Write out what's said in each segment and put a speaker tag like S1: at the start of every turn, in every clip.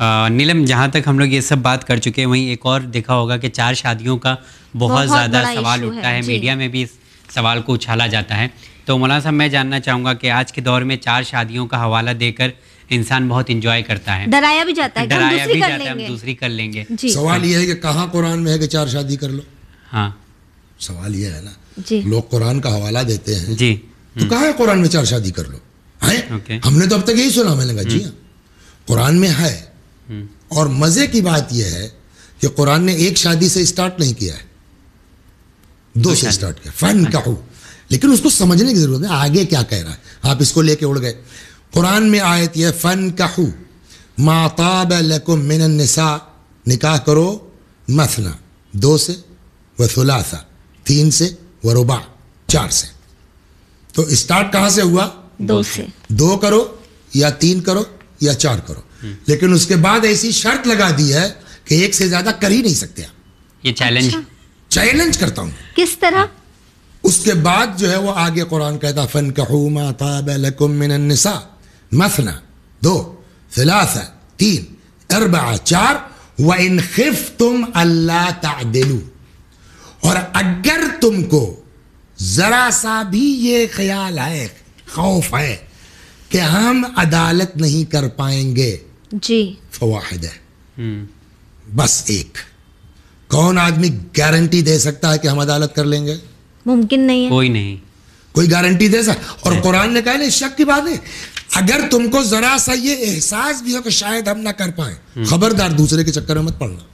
S1: नीलम जहाँ तक हम लोग ये सब बात कर चुके हैं वहीं एक और देखा होगा कि चार शादियों का बहुत, बहुत ज़्यादा सवाल उठता है, मीडिया में भी इस सवाल को उछाला जाता है तो मौलाना साहब मैं जानना चाहूँगा कि आज के दौर में चार शादियों का हवाला देकर इंसान बहुत इंजॉय करता है डराया भी जाता है डराया भी जाता है हम दूसरी कर लेंगे सवाल ये है कि कहाँ कुरान में है कि चार शादी कर लो हाँ सवाल ये है ना लोग कुरान का हवाला देते हैं जी तो हम्म। कहा है कुरान में चार शादी कर लो है हमने तो अब तक यही सुना मैंने कहा जी हम्म। हाँ। कुरान में है हम्म। और मज़े की बात यह है कि कुरान ने एक शादी से स्टार्ट नहीं किया है दो से स्टार्ट किया फन अच्छा। कहू लेकिन उसको समझने की ज़रूरत है आगे क्या कह रहा है आप इसको लेके उड़ गए कुरान में आयत यह फ़न कहू माताब मिन निसा निकाह करो मसना दो से व तीन से व रुबा चार से तो स्टार्ट कहां से हुआ दो से दो करो या तीन करो या चार करो लेकिन उसके बाद ऐसी शर्त लगा दी है कि एक से ज्यादा कर ही नहीं सकते ये चैलेंज अच्छा। चैलेंज करता हूँ किस तरह उसके बाद जो है वो आगे कुरान कहता फन कहूमा ताबसा मसना दो फिलासा तीन अरबा चार व इन खिफ तुम अल्लाह तादिलू और अगर तुमको जरा सा भी ये ख्याल है खौफ है कि हम अदालत नहीं कर पाएंगे जी फवाहद है हम्म। बस एक कौन आदमी गारंटी दे सकता है कि हम अदालत कर लेंगे मुमकिन नहीं है कोई नहीं कोई गारंटी दे सकता और कुरान ने कहा शक की बात है अगर तुमको जरा सा ये एहसास भी हो कि शायद हम ना कर पाए हम्म। खबरदार दूसरे के चक्कर में मत पड़ना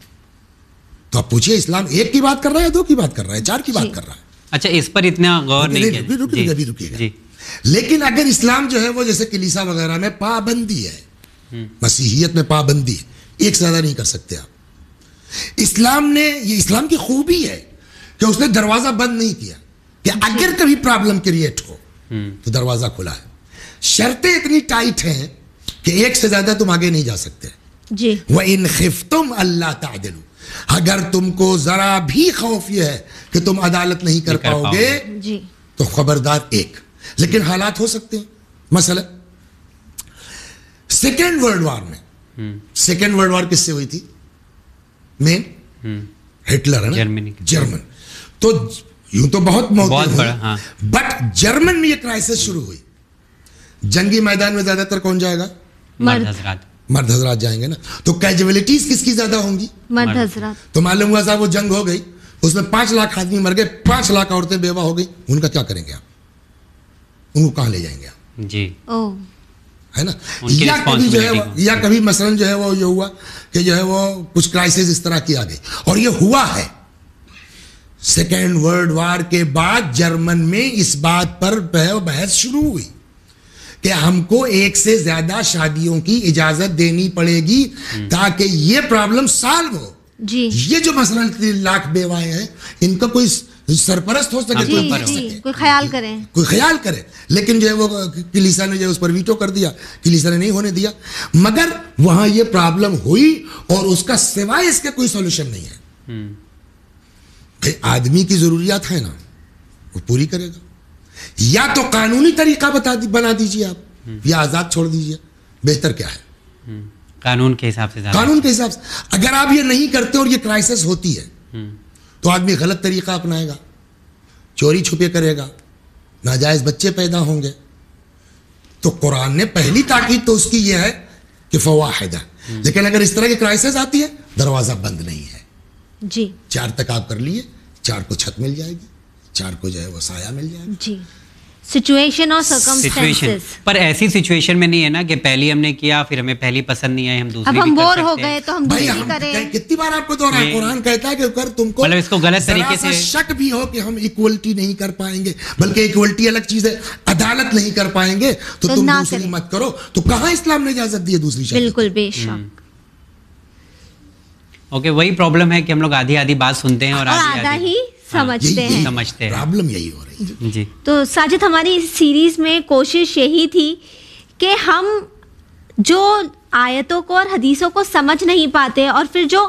S1: तो आप पूछिए इस्लाम एक की बात कर रहा है दो की बात कर रहा है चार की बात कर रहा है अच्छा इस पर इतना गौर नहीं लेकिन अगर इस्लाम जो है वो जैसे किलिसा वगैरह में पाबंदी है मसीहियत में पाबंदी है एक से ज़्यादा नहीं कर सकते आप इस्लाम ने ये इस्लाम की खूबी है कि उसने दरवाज़ा बंद नहीं किया कि अगर कभी प्रॉब्लम क्रिएट हो तो दरवाज़ा खुला है शर्तें इतनी टाइट हैं कि एक से ज़्यादा तुम आगे नहीं जा सकते वह इन खिफ तुम अल्लाह तादिलू अगर तुमको जरा भी खौफ यह है कि तुम अदालत नहीं कर, पाओगे। तो खबरदार एक लेकिन हालात हो सकते हैं मसला सेकेंड वर्ल्ड वॉर में सेकेंड वर्ल्ड वॉर किससे हुई थी मेन हिटलर hmm. है ना जर्मनी जर्मन तो यूं तो बहुत मौत हाँ। बट जर्मन में ये क्राइसिस शुरू हुई जंगी मैदान में ज्यादातर कौन जाएगा मर्द हजरात जाएंगे ना तो कैजुअलिटीज किसकी ज्यादा होंगी मर्द हजरात तो मालूम हुआ साहब वो जंग हो गई उसमें पांच लाख आदमी मर गए पांच लाख औरतें बेवा हो गई उनका क्या करेंगे आप उनको कहा ले जाएंगे आप जी ओ है ना या कभी जो है या कभी मसलन जो है वो ये हुआ कि जो है वो कुछ क्राइसिस इस तरह की आ गई और ये हुआ है सेकेंड वर्ल्ड वार के बाद जर्मन में इस बात पर बहस शुरू हुई कि हमको एक से ज्यादा शादियों की इजाजत देनी पड़ेगी हम्म। ताकि ये प्रॉब्लम सॉल्व हो जी ये जो मसलन लाख बेवाएं हैं इनका कोई तो सरपरस्त हो सके हाँ। कोई ख्याल करें कोई ख्याल करे लेकिन जो है वो किलीसा ने जो उस पर वीटो कर दिया किलीसा ने नहीं होने दिया मगर वहां ये प्रॉब्लम हुई और उसका सिवाय इसके कोई सोल्यूशन नहीं है हम्म। भाई आदमी की जरूरियात है ना वो पूरी करेगा या तो कानूनी तरीका बता दी, बना दीजिए आप हम्म। या आजाद छोड़ दीजिए बेहतर क्या है हम्म। कानून के हिसाब से कानून के हिसाब से अगर आप ये नहीं करते और ये क्राइसिस होती है तो आदमी गलत तरीका अपनाएगा चोरी छुपे करेगा नाजायज़ बच्चे पैदा होंगे तो कुरान ने पहली ताकीद तो उसकी यह है कि फवाहदा हम्म। लेकिन अगर इस तरह की क्राइसिस आती है दरवाज़ा बंद नहीं है जी चार तक आप कर लिए चार को छत मिल जाएगी चार को जो है वो साया मिल जाएगा जी सिचुएशन और सिचुएशन पर ऐसी सिचुएशन में नहीं है ना कि पहली हमने किया फिर हमें पहली पसंद नहीं आई हम दूसरी अब हम बोर हो गए तो हम दूसरी हम करें कितनी बार आपको दोहरा कुरान कहता है कि अगर तुमको मतलब इसको गलत तरीके से शक भी हो कि हम इक्वलिटी नहीं कर पाएंगे बल्कि इक्वलिटी अलग चीज है अदालत नहीं कर पाएंगे तो, तो तुम दूसरी मत करो तो कहाँ इस्लाम ने इजाजत दी है दूसरी बिल्कुल बेशक ओके हम्म। okay, वही प्रॉब्लम है कि हम लोग आधी आधी बात सुनते हैं और आधा ही समझते हैं समझते हैं प्रॉब्लम यही हो रही है जी तो साजिद हमारी इस सीरीज में कोशिश यही थी कि हम जो आयतों को और हदीसों को समझ नहीं पाते और फिर जो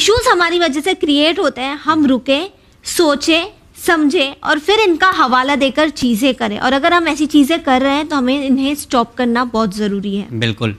S1: इश्यूज हमारी वजह से क्रिएट होते हैं हम रुकें सोचें समझें और फिर इनका हवाला देकर चीज़ें करें और अगर हम ऐसी चीज़ें कर रहे हैं तो हमें इन्हें स्टॉप करना बहुत ज़रूरी है बिल्कुल